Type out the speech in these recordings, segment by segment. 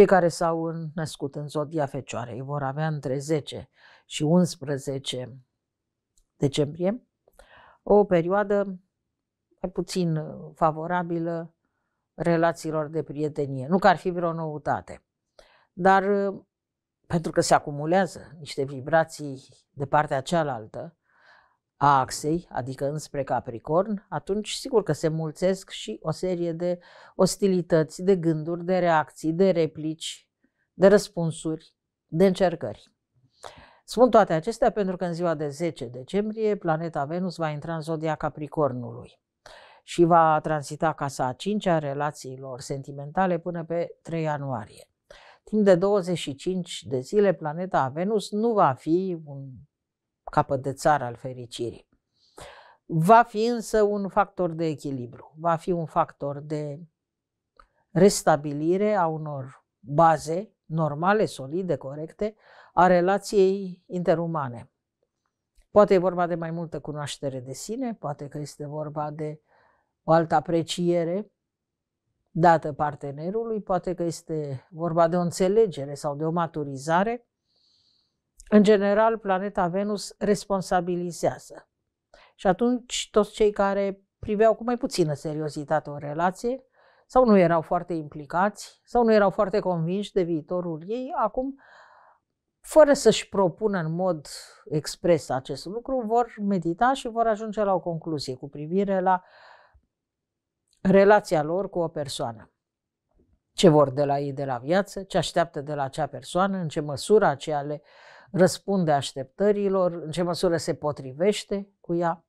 Cei care s-au născut în zodia Fecioarei vor avea între 10 și 11 decembrie o perioadă mai puțin uh, favorabilă relațiilor de prietenie. Nu că ar fi vreo noutate, dar uh, pentru că se acumulează niște vibrații de partea cealaltă, a axei, adică înspre Capricorn, atunci sigur că se mulțesc și o serie de ostilități, de gânduri, de reacții, de replici, de răspunsuri, de încercări. Spun toate acestea pentru că în ziua de 10 decembrie planeta Venus va intra în zodia Capricornului și va transita casa a cincea relațiilor sentimentale până pe 3 ianuarie. Timp de 25 de zile, planeta Venus nu va fi un capăt de țară al fericirii. Va fi însă un factor de echilibru, va fi un factor de restabilire a unor baze normale, solide, corecte, a relației interumane. Poate e vorba de mai multă cunoaștere de sine, poate că este vorba de o altă apreciere dată partenerului, poate că este vorba de o înțelegere sau de o maturizare în general, planeta Venus responsabilizează. Și atunci toți cei care priveau cu mai puțină seriozitate o relație, sau nu erau foarte implicați, sau nu erau foarte convinși de viitorul ei, acum, fără să-și propună în mod expres acest lucru, vor medita și vor ajunge la o concluzie cu privire la relația lor cu o persoană. Ce vor de la ei de la viață, ce așteaptă de la acea persoană, în ce măsură aceea le uh, răspunde așteptărilor, în ce măsură se potrivește cu ea.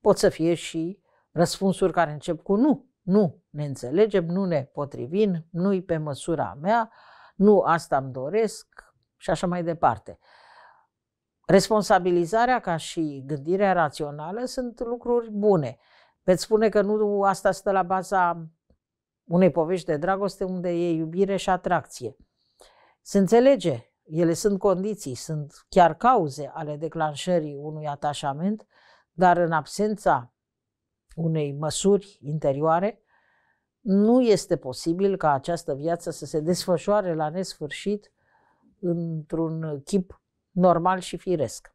Pot să fie și răspunsuri care încep cu nu, nu ne înțelegem, nu ne potrivim, nu-i pe măsura mea, nu asta îmi doresc și așa mai departe. Responsabilizarea ca și gândirea rațională sunt lucruri bune. Veți spune că nu asta stă la baza unei povești de dragoste unde e iubire și atracție. Se înțelege ele sunt condiții, sunt chiar cauze ale declanșării unui atașament, dar în absența unei măsuri interioare, nu este posibil ca această viață să se desfășoare la nesfârșit într-un chip normal și firesc.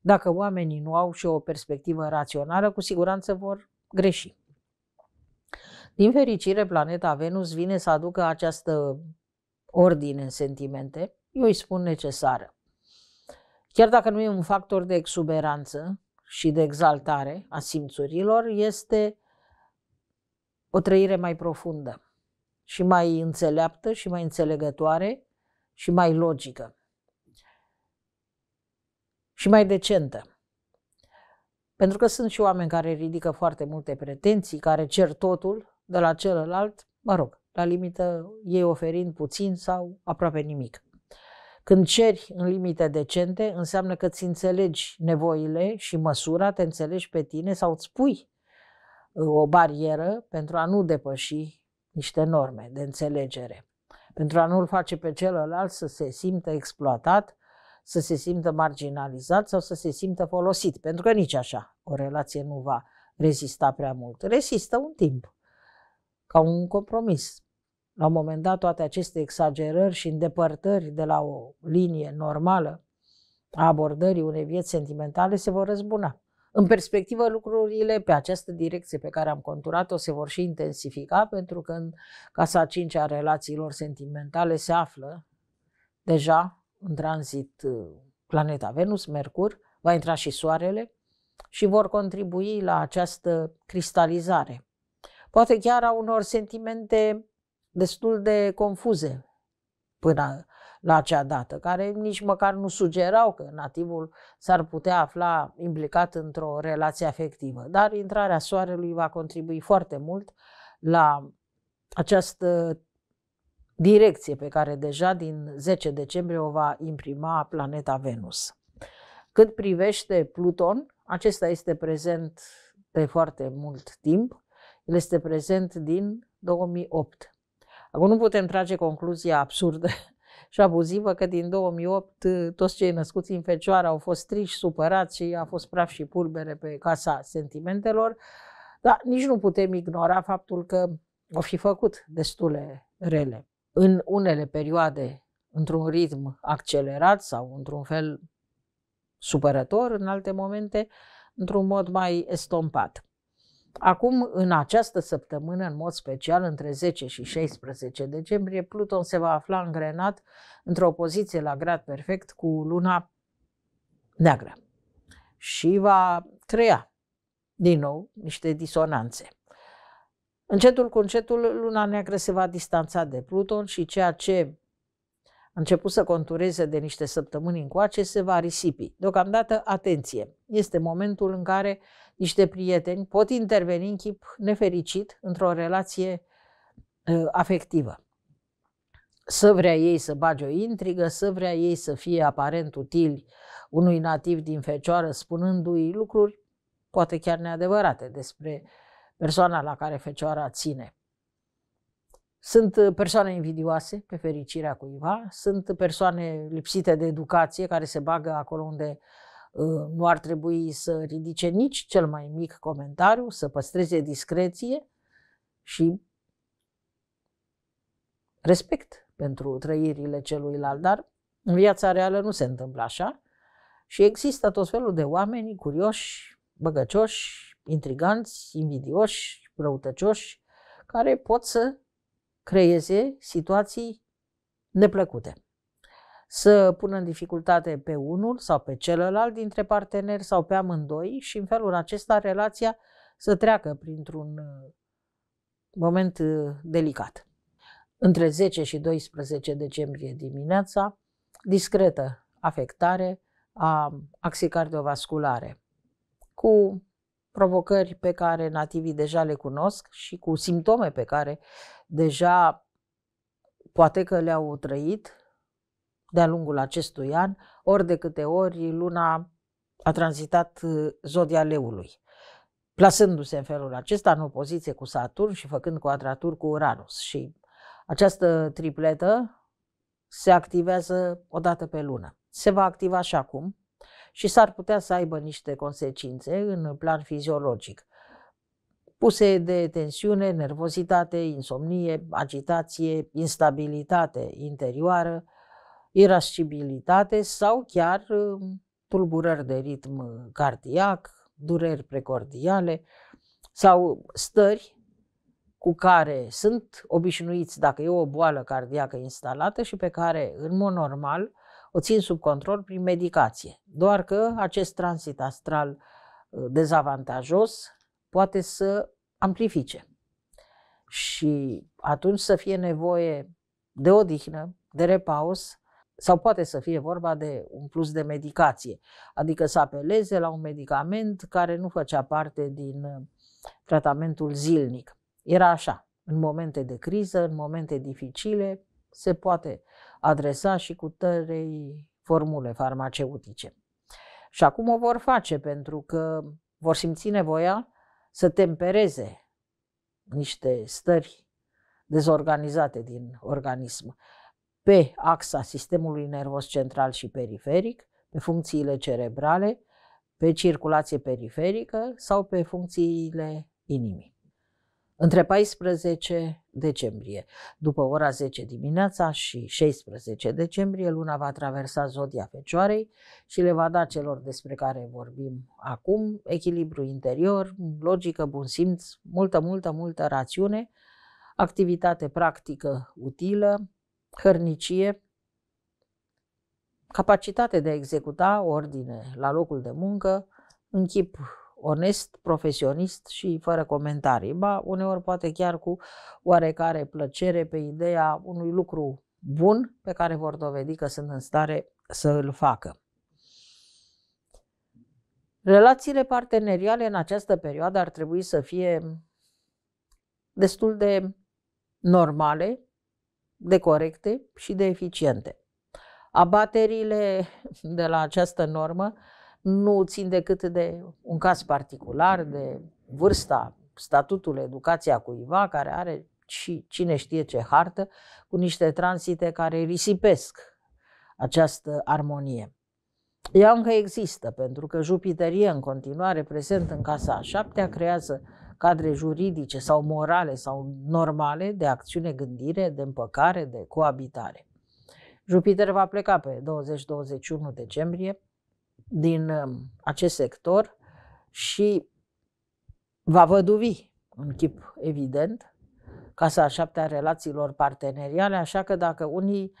Dacă oamenii nu au și o perspectivă rațională, cu siguranță vor greși. Din fericire, planeta Venus vine să aducă această ordine în sentimente, eu îi spun necesară. Chiar dacă nu e un factor de exuberanță și de exaltare a simțurilor, este o trăire mai profundă și mai înțeleaptă și mai înțelegătoare și mai logică și mai decentă. Pentru că sunt și oameni care ridică foarte multe pretenții, care cer totul de la celălalt, mă rog, la limită ei oferind puțin sau aproape nimic. Când ceri în limite decente, înseamnă că îți înțelegi nevoile și măsura, te înțelegi pe tine sau îți pui uh, o barieră pentru a nu depăși niște norme de înțelegere, pentru a nu-l face pe celălalt să se simtă exploatat, să se simtă marginalizat sau să se simtă folosit, pentru că nici așa o relație nu va rezista prea mult. Rezistă un timp, ca un compromis, la un moment dat, toate aceste exagerări și îndepărtări de la o linie normală a abordării unei vieți sentimentale se vor răzbuna. În perspectivă, lucrurile pe această direcție pe care am conturat-o se vor și intensifica, pentru că în casa a cincea a relațiilor sentimentale se află deja în tranzit uh, planeta Venus, Mercur, va intra și Soarele și vor contribui la această cristalizare. Poate chiar a unor sentimente destul de confuze până la acea dată, care nici măcar nu sugerau că nativul s-ar putea afla implicat într-o relație afectivă. Dar intrarea soarelui va contribui foarte mult la această direcție pe care deja din 10 decembrie o va imprima planeta Venus. Cât privește Pluton, acesta este prezent de foarte mult timp, el este prezent din 2008. Acum nu putem trage concluzia absurdă și abuzivă că din 2008 uh, toți cei născuți în fecioară au fost triși, supărați și a fost praf și pulbere pe casa sentimentelor, dar nici nu putem ignora faptul că au fi făcut destule rele. În unele perioade, într-un ritm accelerat sau într-un fel supărător, în alte momente, într-un mod mai estompat. Acum, în această săptămână, în mod special, între 10 și 16 decembrie, Pluton se va afla îngrenat într-o poziție la grad perfect cu luna neagră și va crea, din nou, niște disonanțe. Încetul cu încetul, luna neagră se va distanța de Pluton și ceea ce a început să contureze de niște săptămâni încoace, se va risipi. Deocamdată, atenție! Este momentul în care niște prieteni pot interveni în chip nefericit într-o relație uh, afectivă. Să vrea ei să bage o intrigă, să vrea ei să fie aparent utili unui nativ din fecioară, spunându-i lucruri poate chiar neadevărate despre persoana la care fecioara ține. Sunt uh, persoane invidioase, pe fericirea cuiva, sunt persoane lipsite de educație care se bagă acolo unde uh, nu ar trebui să ridice nici cel mai mic comentariu, să păstreze discreție și respect pentru trăirile celuilalt, dar în viața reală nu se întâmplă așa și există tot felul de oameni curioși, băgăcioși, intriganți, invidioși, răutăcioși, care pot să creeze situații neplăcute. Să pună în dificultate pe unul sau pe celălalt dintre parteneri sau pe amândoi și în felul acesta relația să treacă printr-un uh, moment uh, delicat. Între 10 și 12 decembrie dimineața, discretă afectare a axii cardiovasculare cu provocări pe care nativii deja le cunosc și cu simptome pe care deja poate că le-au trăit de-a lungul acestui an, ori de câte ori luna a tranzitat uh, zodia leului, plasându-se în felul acesta în opoziție cu Saturn și făcând quadraturi cu Uranus. Și această tripletă se activează o dată pe lună. Se va activa și acum, și s-ar putea să aibă niște consecințe în plan fiziologic. Puse de tensiune, nervozitate, insomnie, agitație, instabilitate interioară, irascibilitate sau chiar uh, tulburări de ritm cardiac, dureri precordiale sau stări cu care sunt obișnuiți dacă e o boală cardiacă instalată și pe care, în mod normal, o țin sub control prin medicație. Doar că acest transit astral uh, dezavantajos poate să amplifice. Și atunci să fie nevoie de odihnă, de repaus, sau poate să fie vorba de un plus de medicație, adică să apeleze la un medicament care nu făcea parte din uh, tratamentul zilnic. Era așa, în momente de criză, în momente dificile, se poate adresa și cu tărei formule farmaceutice. Și acum o vor face pentru că vor simți nevoia să tempereze niște stări dezorganizate din organism pe axa sistemului nervos central și periferic, pe funcțiile cerebrale, pe circulație periferică sau pe funcțiile inimii între 14 decembrie, după ora 10 dimineața și 16 decembrie, luna va traversa zodia Fecioarei și le va da celor despre care vorbim acum echilibru interior, logică, bun simț, multă, multă, multă rațiune, activitate practică utilă, hărnicie, capacitate de a executa ordine la locul de muncă, în chip onest, profesionist și fără comentarii, ba uneori poate chiar cu oarecare plăcere pe ideea unui lucru bun pe care vor dovedi că sunt în stare să îl facă. Relațiile parteneriale în această perioadă ar trebui să fie destul de normale, de corecte și de eficiente. Abaterile de la această normă nu țin decât de un caz particular, de vârsta, statutul, educația cuiva care are și cine știe ce hartă, cu niște transite care risipesc această armonie. Ea încă există, pentru că Jupiter e în continuare prezent în casa a șaptea, creează cadre juridice sau morale sau normale de acțiune, gândire, de împăcare, de coabitare. Jupiter va pleca pe 20-21 decembrie din um, acest sector și va văduvi în chip evident casa a șaptea relațiilor parteneriale, așa că dacă unii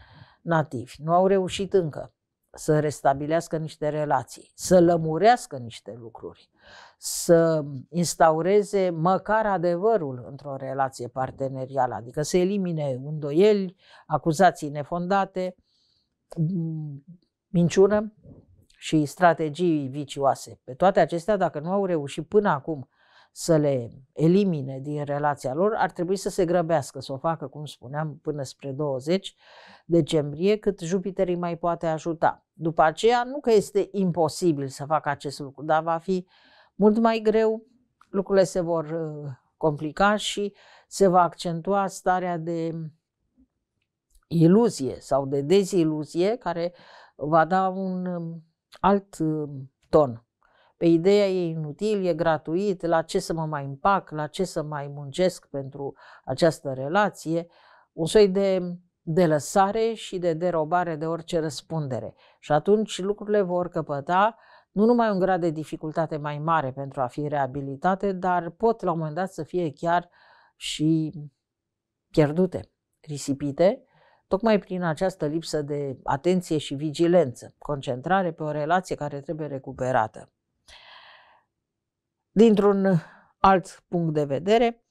nativi nu au reușit încă să restabilească niște relații, să lămurească niște lucruri, să instaureze măcar adevărul într-o relație partenerială, adică să elimine îndoieli, acuzații nefondate, minciună, și strategii vicioase. Pe toate acestea, dacă nu au reușit până acum să le elimine din relația lor, ar trebui să se grăbească, să o facă, cum spuneam, până spre 20 decembrie, cât Jupiter îi mai poate ajuta. După aceea, nu că este imposibil să facă acest lucru, dar va fi mult mai greu, lucrurile se vor uh, complica și se va accentua starea de iluzie sau de deziluzie care va da un um, alt uh, ton. Pe ideea e inutil, e gratuit, la ce să mă mai împac, la ce să mai muncesc pentru această relație, un soi de de lăsare și de derobare de orice răspundere. Și atunci lucrurile vor căpăta nu numai un grad de dificultate mai mare pentru a fi reabilitate, dar pot la un moment dat să fie chiar și pierdute, risipite tocmai prin această lipsă de atenție și vigilență, concentrare pe o relație care trebuie recuperată. Dintr-un alt punct de vedere,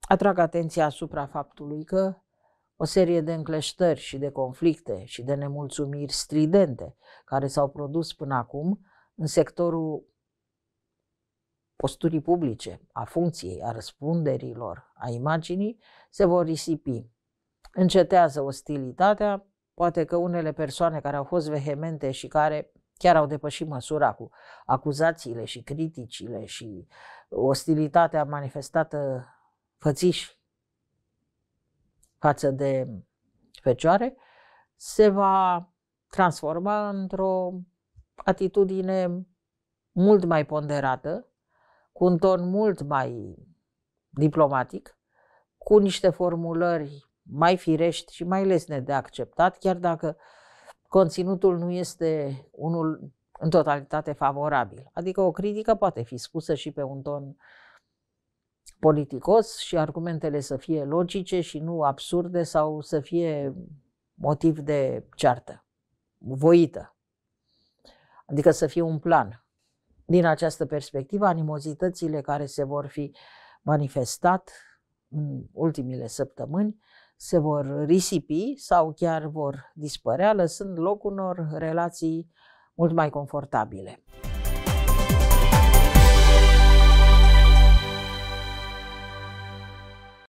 atrag atenția asupra faptului că o serie de încleștări și de conflicte și de nemulțumiri stridente care s-au produs până acum în sectorul posturii publice, a funcției, a răspunderilor, a imaginii, se vor risipi încetează ostilitatea, poate că unele persoane care au fost vehemente și care chiar au depășit măsura cu acuzațiile și criticile și ostilitatea manifestată fățiși față de fecioare, se va transforma într-o atitudine mult mai ponderată, cu un ton mult mai diplomatic, cu niște formulări mai firești și mai lesne de acceptat, chiar dacă conținutul nu este unul în totalitate favorabil. Adică o critică poate fi spusă și pe un ton politicos și argumentele să fie logice și nu absurde sau să fie motiv de ceartă, voită. Adică să fie un plan. Din această perspectivă, animozitățile care se vor fi manifestat în ultimile săptămâni se vor risipi sau chiar vor dispărea, lăsând loc unor relații mult mai confortabile.